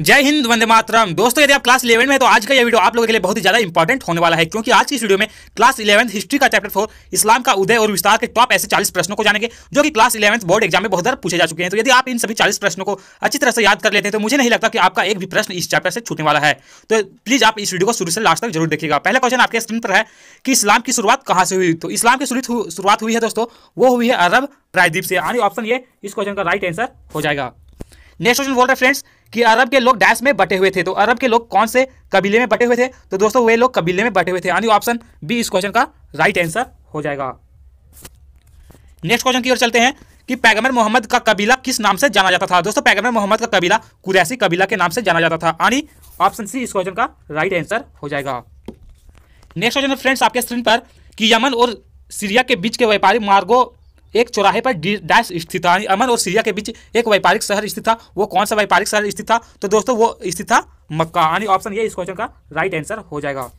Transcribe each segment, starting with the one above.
जय हिंद वंदे मातरम दोस्तों यदि आप क्लास इलेवन में तो आज का यह वीडियो आप लोगों के लिए बहुत ही ज्यादा इंपॉर्टेंट होने वाला है क्योंकि आज की इस वीडियो में क्लास इलेवंथ हिस्ट्री का चैप्टर फोर इस्लाम का उदय और विस्तार के टॉप ऐसे चालीस प्रश्नों को जानेंगे जो कि क्लास इलेवंथ बोर्ड एग्जाम में बहुत ज्यादा पूछे जा चुके हैं तो यदि आप इन सभी चालीस प्रश्नों को अच्छी तरह से याद कर लेते हैं तो मुझे नहीं लगता कि आपका एक भी प्रश्न इस चैप्टर से छूटने वाला है तो प्लीज आप इस वीडियो को शुरू से लास्ट तक जरूर देखिएगा पहला क्वेश्चन आपके स्क्रीन पर है कि इस्लाम की शुरुआत कहाँ से हुई तो इस्लाम की शुरुआत हुई है दोस्तों वो हुई है अरब प्रायदीप से यानी ऑप्शन ये इस क्वेश्चन का राइट आंसर हो जाएगा नेक्स्ट क्वेश्चन बोल रहे फ्रेंड्स कि अरब के लोग डैश में बटे हुए थे तो अरब के लोग कौन से कबीले में बटे हुए थे तो दोस्तों वे लोग कबीले में बटे हुए थे यानी ऑप्शन बी इस क्वेश्चन का राइट आंसर हो जाएगा नेक्स्ट क्वेश्चन की ओर चलते हैं कि पैगम्बर मोहम्मद का कबीला किस नाम से जाना जाता था दोस्तों पैगम्बर मोहम्मद का कबीला कुरैसी कबीला के नाम से जाना जाता था यानी ऑप्शन सी इस क्वेश्चन का राइट आंसर हो जाएगा नेक्स्ट क्वेश्चन फ्रेंड्स आपके स्क्रीन पर कि यमन और सीरिया के बीच के व्यापारिक मार्गों एक चौराहे पर डैश स्थित था अमन और सीरिया के बीच एक व्यापारिक शहर स्थित था वो कौन सा व्यापारिक शहर स्थित था तो दोस्तों वो स्थित था मक्का यानी ऑप्शन ये इस क्वेश्चन का राइट आंसर हो जाएगा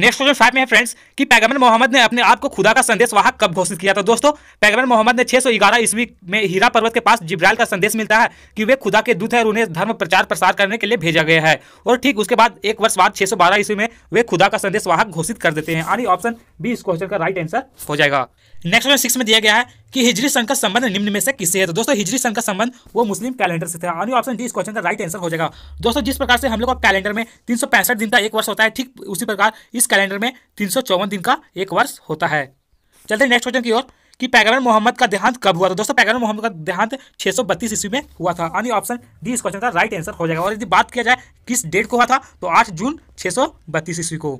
नेक्स्ट क्वेश्चन फाइव में है फ्रेंड्स कि पैगमन मोहम्मद ने अपने आप को खुदा का संदेश वहां कब घोषित किया था तो दोस्तों पैगमन मोहम्मद ने 611 ईस्वी में हीरा पर्वत के पास जिब्राइल का संदेश मिलता है कि वे खुदा के दूत है और उन्हें धर्म प्रचार प्रसार करने के लिए भेजा गया है और ठीक उसके बाद एक वर्ष बाद छह ईस्वी में वे खुदा का संदेश वहां घोषित कर देते हैं यानी ऑप्शन बी इस क्वेश्चन का राइट आंसर हो जाएगा नेक्स्ट क्वेश्चन सिक्स में दिया गया है कि हिजरी सन का संबंध निम्न में से किससे है तो दोस्तों हिजरी सन का संबंध वो मुस्लिम कैलेंडर से था ऑप्शन डी इस क्वेश्चन का राइट आंसर हो जाएगा दोस्तों जिस प्रकार से हम लोग का कैलेंडर में तीन दिन का एक वर्ष होता है ठीक उसी प्रकार इस कैलेंडर में तीन दिन का एक वर्ष होता है चलते हैं नेक्स्ट क्वेश्चन की ओर कि पैगम्बर मोहम्मद का देहांत कब हुआ था तो दोस्तों पैगम्बर मोहम्मद का देहांत 632 ईस्वी में हुआ था यानी ऑप्शन डी इस क्वेश्चन का राइट आंसर हो जाएगा और यदि बात किया जाए किस डेट को हुआ था तो 8 जून 632 ईस्वी को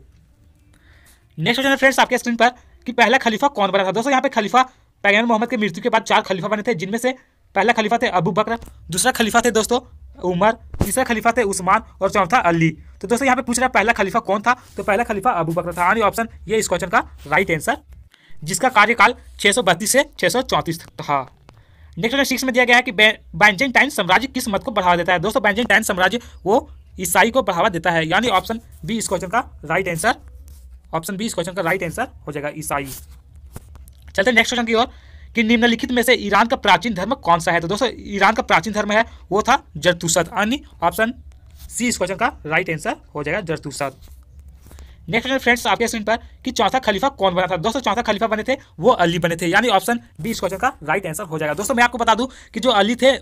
नेक्स्ट क्वेश्चन है फ्रेंड्स आपके स्क्रीन पर कि पहला खलीफा कौन बना था दोस्तों यहाँ पे खलीफा पैगम्बर मोहम्मद की मृत्यु के बाद चार खलीफा बने थे जिनमें से पहला खलीफा थे अबू बकर दूसरा खलीफा थे दोस्तों उमर तीसरा खलीफा थे उस्मान और चौथा अली तो दोस्तों यहाँ पे पूछ रहा है पहला खलीफा कौन था तो पहला खलीफा अबू बकर था यानी ऑप्शन ये इस क्वेश्चन का राइट आंसर जिसका कार्यकाल 632 से 634 था नेक्स्ट क्वेश्चन सिक्स में दिया गया है कि बैजेंटाइन साम्राज्य किस मत को बढ़ावा देता है दोस्तों बैजेंटाइन साम्राज्य वो ईसाई को बढ़ावा देता है यानी ऑप्शन बी इस क्वेश्चन का राइट आंसर ऑप्शन बी इस क्वेश्चन का राइट आंसर हो जाएगा ईसाई चलते नेक्स्ट क्वेश्चन की ओर कि निम्नलिखित में से ईरान का प्राचीन धर्म कौन सा है तो दोस्तों ईरान का प्राचीन धर्म है वो था जरतुसद यानी ऑप्शन सी इस क्वेश्चन का राइट आंसर हो जाएगा जरतुसद नेक्स्ट क्वेश्चन फ्रेंड्स आपके स्क्रीन पर कि चौथा खलीफा कौन बना था दोस्तों चौथा खलीफा बने थे वो अली बने थे यानी ऑप्शन बी इस क्वेश्चन का राइट आंसर हो जाएगा दोस्तों मैं आपको बता दूं कि जो अली थे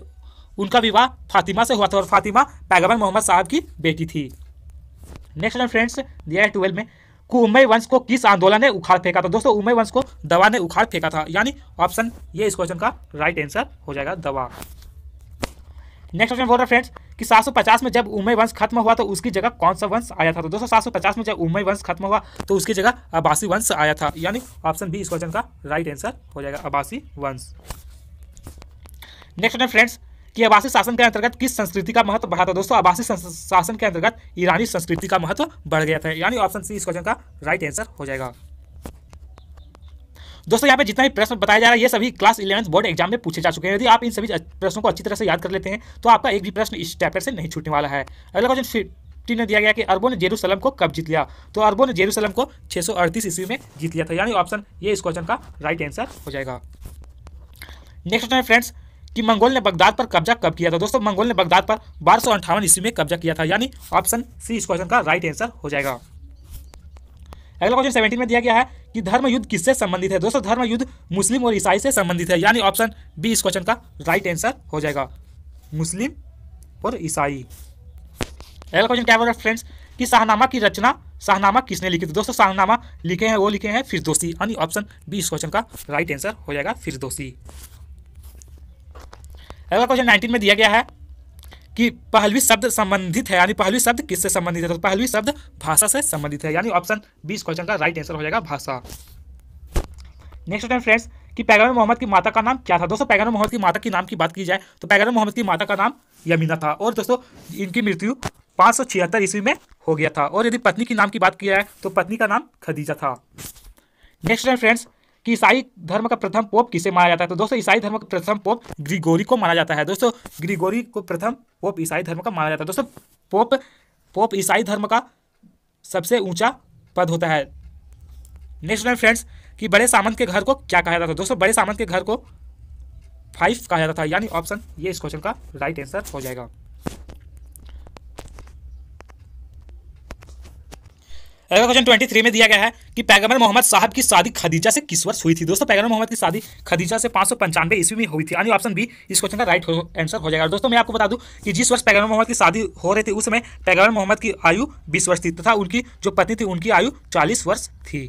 उनका विवाह फातिमा से हुआ था और फातिमा पैगम्बर मोहम्मद साहब की बेटी थी नेक्स्ट क्वेश्चन फ्रेंड्स दिया है ट्वेल्व में को उमय वंश को किस आंदोलन ने उखाड़ फेंका था दोस्तों उमय वंश को दवा ने उखाड़ फेंका था यानी ऑप्शन ये इस क्वेश्चन का राइट आंसर हो जाएगा दवा नेक्स्ट क्वेश्चन बोल रहे फ्रेंड्स कि 750 में जब उमय वंश खत्म हुआ तो उसकी जगह कौन सा वंश आया था तो दोस्तों 750 में जब उमय वंश खत्म हुआ तो उसकी जगह अबासी वंश आया था यानी ऑप्शन बी इस क्वेश्चन का राइट आंसर हो जाएगा अबासी वंश नेक्स्ट क्वेश्चन फ्रेंड्स कि आवासीय शासन के अंतर्गत किस संस्कृति का महत्व बढ़ा था दोस्तों आवासीय शासन के अंतर्गत ईरानी संस्कृति का महत्व बढ़ गया था यानी ऑप्शन सी इस क्वेश्चन का राइट आंसर हो जाएगा दोस्तों यहाँ पे जितना भी प्रश्न बताया जा रहा है ये सभी क्लास इलेवंथ बोर्ड एग्जाम में पूछे जा चुके हैं यदि आप इन सभी प्रश्नों को अच्छी तरह से याद कर लेते हैं तो आपका एक भी प्रश्न इस चैप्टर से नहीं छूटने वाला है अगला क्वेश्चन फिफ्टी ने दिया गया कि अरबों ने जेरूसलम को कब जीत लिया तो अरबों ने जेरूसलम को 638 ईस्वी में जीत लिया था यानी ऑप्शन ये इस क्वेश्चन का राइट आंसर हो जाएगा नेक्स्ट क्वेश्चन फ्रेंड्स कि मंगोल ने बगदाद पर कब्जा कब किया था दोस्तों मंगोल ने बगदाद पर बारह ईस्वी में कब्जा किया था यानी ऑप्शन सी इस क्वेश्चन का राइट आंसर हो जाएगा अगला क्वेश्चन सेवेंटीन में दिया गया है कि धर्म युद्ध किससे संबंधित है दोस्तों धर्म युद्ध मुस्लिम और ईसाई से संबंधित है यानी ऑप्शन बी इस क्वेश्चन का राइट आंसर हो जाएगा मुस्लिम और ईसाई अगला क्वेश्चन क्या होगा फ्रेंड्स कि शाहनामा की रचना शाहनामा किसने लिखी थी दोस्तों शाहनामा लिखे हैं वो लिखे हैं फिरदोसी यानी ऑप्शन बी इस क्वेश्चन का राइट आंसर हो जाएगा फिरदोसी अगला क्वेश्चन नाइनटीन में दिया गया है कि पहलवी शब्द संबंधित है यानी पहलवी शब्द किससे संबंधित है तो पहलवी शब्द भाषा से संबंधित है यानी ऑप्शन बीस क्वेश्चन का राइट आंसर हो जाएगा भाषा नेक्स्ट क्वेश्चन फ्रेंड्स कि पैगाम मोहम्मद की माता का नाम क्या था दोस्तों पैगाम मोहम्मद की माता के नाम की बात की जाए तो पैगाम मोहम्मद की माता का नाम यमीना था और दोस्तों इनकी मृत्यु पाँच ईस्वी में हो गया था और यदि पत्नी के नाम की बात की जाए तो पत्नी का नाम खदीजा था नेक्स्ट क्वेश्चन फ्रेंड्स कि ईसाई धर्म का प्रथम पोप किसे माना जाता है तो दोस्तों ईसाई धर्म का प्रथम पोप ग्रिगोरी को माना जाता है दोस्तों ग्रिगोरी को प्रथम पोप ईसाई धर्म का माना जाता है दोस्तों पोप पोप ईसाई धर्म का सबसे ऊंचा पद होता है नेक्स्ट है फ्रेंड्स कि बड़े सामंत के घर को क्या कहा जाता था दोस्तों बड़े सामंत के घर को फाइव कहा जाता था यानी ऑप्शन ये इस क्वेश्चन का राइट आंसर हो जाएगा अगला क्वेश्चन ट्वेंटी थ्री में दिया गया है कि पैगंबर मोहम्मद साहब की शादी खदीजा से किस वर्ष हुई थी दोस्तों पैगंबर मोहम्मद की शादी खदीजा से पांच सौ पंचानवे ईस्वी में हुई थी यानी ऑप्शन बी इस क्वेश्चन का राइट आंसर हो जाएगा दोस्तों मैं आपको बता दूं कि जिस वर्ष पैगंबर मोहम्मद की शादी हो रही थी उस समय पैगंबर मोहम्मद की आयु बीस वर्ष थी तथा उनकी जो पत्नी थी उनकी आयु चालीस वर्ष थी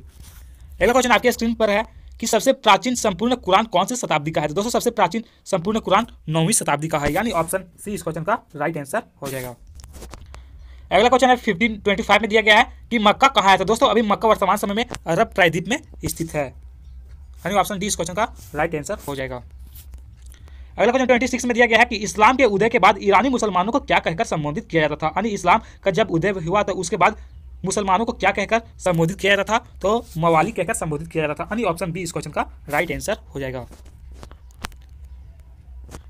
अगला क्वेश्चन आपके स्क्रीन पर है कि सबसे प्राचीन संपूर्ण कुरान कौन सी शताब्दी का है दोस्तों सबसे प्राचीन संपूर्ण कुरान नौवीं शताब्दी का है यानी ऑप्शन सी इस क्वेश्चन का राइट आंसर हो जाएगा अगला क्वेश्चन है फिफ्टीन ट्वेंटी फाइव में दिया गया है कि मक्का कहाँ है तो दोस्तों अभी मक्का वर्तमान समय में अरब प्रायद्वीप में स्थित है यानी ऑप्शन डी इस क्वेश्चन का राइट आंसर हो जाएगा अगला क्वेश्चन ट्वेंटी सिक्स में दिया गया है कि इस्लाम के उदय के बाद ईरानी मुसलमानों को क्या कहकर संबोधित किया जाता था यानी हाँ इस्लाम का जब उदय हुआ तो उसके बाद मुसलमानों को क्या कहकर संबोधित किया जाता था तो मवाली कहकर संबोधित किया जाता था यानी ऑप्शन बी इस क्वेश्चन का राइट आंसर हो जाएगा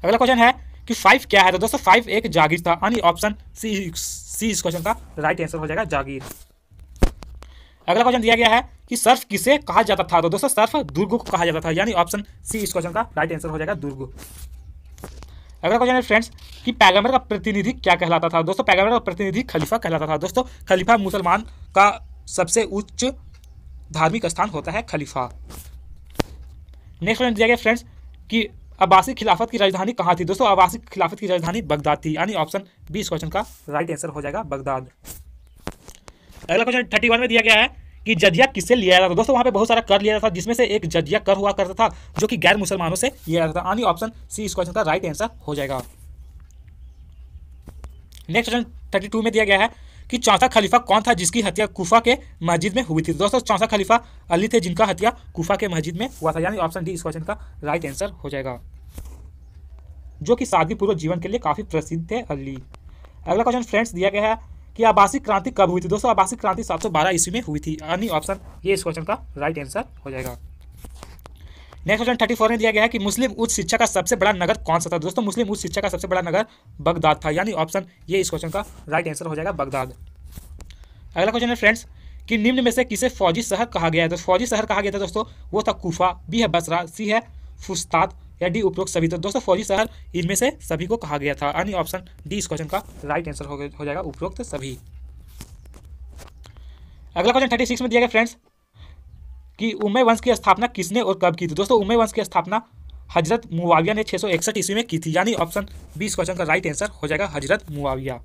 अगला क्वेश्चन है कि फाइव क्या है तो दोस्तों फाइव एक जागीर था यानी ऑप्शन सी सी इस क्वेश्चन का राइट आंसर हो जाएगा जागीर अगला क्वेश्चन दिया गया है कि सर्फ किसे कहा जाता था तो दोस्तों सर्फ दुर्ग को कहा जाता था यानी ऑप्शन सी इस क्वेश्चन का राइट आंसर हो जाएगा दुर्ग अगला क्वेश्चन है फ्रेंड्स कि पैगंबर का प्रतिनिधि क्या कहलाता था दोस्तों पैगंबर का प्रतिनिधि खलीफा कहलाता था दोस्तों खलीफा मुसलमान का सबसे उच्च धार्मिक स्थान होता है खलीफा नेक्स्ट क्वेश्चन दिया गया फ्रेंड्स कि आवासी खिलाफत की राजधानी कहाँ थी दोस्तों आवासी खिलाफत की राजधानी बगदाद थी यानी ऑप्शन बी इस क्वेश्चन का राइट आंसर हो जाएगा बगदाद अगला क्वेश्चन थर्टी वन में दिया गया है कि जजिया किससे लिया जाता था दोस्तों वहाँ पे बहुत सारा कर लिया जाता था जिसमें से एक जजिया कर हुआ करता था जो कि गैर मुसलमानों से लिया जाता था यानी ऑप्शन सी इस क्वेश्चन का राइट आंसर हो जाएगा नेक्स्ट क्वेश्चन थर्टी टू में दिया गया है कि चौथा खलीफा कौन था जिसकी हत्या कुफा के मस्जिद में हुई थी तो दोस्तों चौथा खलीफा अली थे जिनका हत्या कुफा के मस्जिद में हुआ था यानी ऑप्शन डी इस क्वेश्चन का राइट आंसर हो जाएगा जो कि शादी पूर्व जीवन के लिए काफ़ी प्रसिद्ध थे अली अगला क्वेश्चन फ्रेंड्स दिया गया है कि आबासी क्रांति कब हुई थी दोस्तों आबासी क्रांति बारह ईस्वी में हुई थी यानी ऑप्शन ये इस क्वेश्चन का राइट आंसर हो जाएगा नेक्स्ट क्वेश्चन थर्टी फोर में दिया गया है कि मुस्लिम उच्च शिक्षा का सबसे बड़ा नगर कौन सा था दोस्तों मुस्लिम उच्च शिक्षा का सबसे बड़ा नगर बगदाद था यानी ऑप्शन ये इस क्वेश्चन का राइट आंसर हो जाएगा बगदाद अगला क्वेश्चन है फ्रेंड्स कि निम्न में से किसे फौजी शहर कहा गया है तो फौजी शहर कहा गया था दोस्तों वो था कूफा बी है बसरा सी है फुस्ताद या डी उपरोक्त सभी तो दोस्तों फौजी शहर इनमें से सभी को कहा गया था यानी ऑप्शन डी इस क्वेश्चन का राइट आंसर हो जाएगा उपरोक्त सभी अगला क्वेश्चन थर्टी सिक्स में दिया गया फ्रेंड्स कि उमय वंश की स्थापना किसने और कब की थी दोस्तों उमय वंश की स्थापना हजरत मुआविया ने छः सौ इकसठ ईस्वी में की थी यानी ऑप्शन बीस क्वेश्चन का राइट आंसर हो जाएगा हजरत मुआविया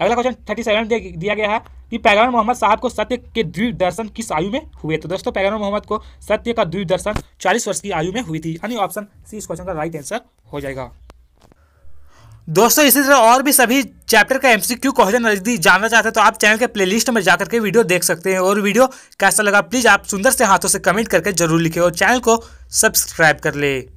अगला क्वेश्चन थर्टी सेवन दिया गया है कि पैगाम मोहम्मद साहब को सत्य के द्वि दर्शन किस आयु में हुए तो दोस्तों पैगाम मोहम्मद को सत्य का द्वि दर्शन चालीस वर्ष की आयु में हुई थी यानी ऑप्शन सी इस क्वेश्चन का राइट आंसर हो जाएगा दोस्तों इसी तरह और भी सभी चैप्टर का एमसीक्यू क्वेश्चन यदि जानना चाहते हैं तो आप चैनल के प्लेलिस्ट में जाकर के वीडियो देख सकते हैं और वीडियो कैसा लगा प्लीज़ आप सुंदर से हाथों से कमेंट करके जरूर लिखें और चैनल को सब्सक्राइब कर ले